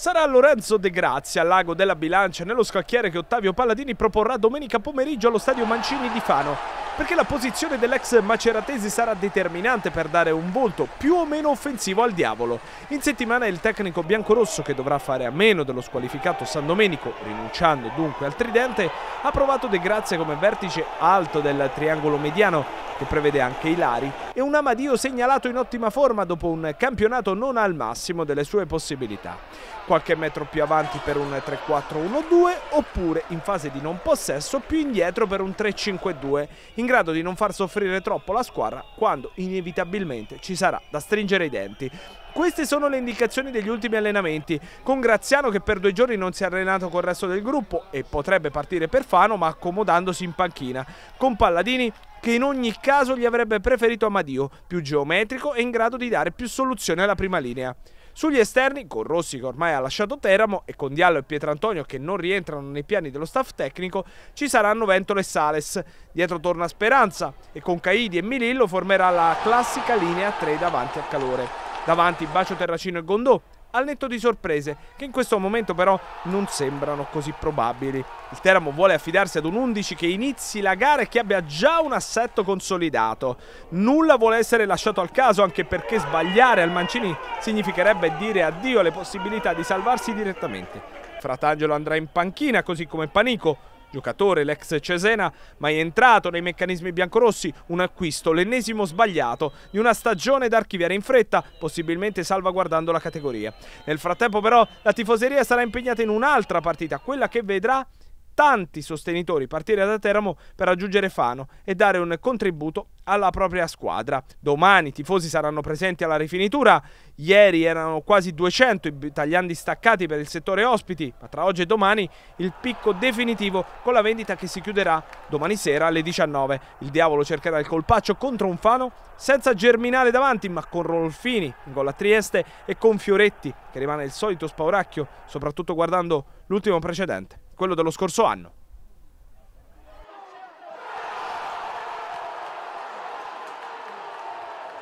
Sarà Lorenzo De Grazia, l'ago della bilancia, nello scacchiere che Ottavio Palladini proporrà domenica pomeriggio allo stadio Mancini di Fano, perché la posizione dell'ex maceratesi sarà determinante per dare un volto più o meno offensivo al diavolo. In settimana il tecnico biancorosso, che dovrà fare a meno dello squalificato San Domenico, rinunciando dunque al tridente, ha provato De Grazia come vertice alto del triangolo mediano, che prevede anche Ilari, e un Amadio segnalato in ottima forma dopo un campionato non al massimo delle sue possibilità. Qualche metro più avanti per un 3-4-1-2 oppure in fase di non possesso più indietro per un 3-5-2, in grado di non far soffrire troppo la squadra quando inevitabilmente ci sarà da stringere i denti. Queste sono le indicazioni degli ultimi allenamenti, con Graziano che per due giorni non si è allenato col resto del gruppo e potrebbe partire per Fano ma accomodandosi in panchina, con Palladini che in ogni caso gli avrebbe preferito Amadio, più geometrico e in grado di dare più soluzione alla prima linea. Sugli esterni, con Rossi che ormai ha lasciato Teramo e con Diallo e Pietrantonio che non rientrano nei piani dello staff tecnico, ci saranno Ventola e Sales. Dietro torna Speranza e con Caidi e Milillo formerà la classica linea 3 davanti a Calore. Davanti Bacio Terracino e Gondò, al netto di sorprese, che in questo momento però non sembrano così probabili. Il Teramo vuole affidarsi ad un 11 che inizi la gara e che abbia già un assetto consolidato. Nulla vuole essere lasciato al caso, anche perché sbagliare al Mancini significherebbe dire addio alle possibilità di salvarsi direttamente. Fratangelo andrà in panchina, così come Panico, giocatore, l'ex Cesena, mai entrato nei meccanismi biancorossi, un acquisto, l'ennesimo sbagliato, di una stagione da archiviare in fretta, possibilmente salvaguardando la categoria. Nel frattempo però la tifoseria sarà impegnata in un'altra partita, quella che vedrà tanti sostenitori partire da Teramo per raggiungere Fano e dare un contributo alla propria squadra. Domani i tifosi saranno presenti alla rifinitura, ieri erano quasi 200 i italiani staccati per il settore ospiti, ma tra oggi e domani il picco definitivo con la vendita che si chiuderà domani sera alle 19. Il diavolo cercherà il colpaccio contro un Fano senza Germinale davanti, ma con Rolfini in gol a Trieste e con Fioretti che rimane il solito spauracchio, soprattutto guardando l'ultimo precedente quello dello scorso anno.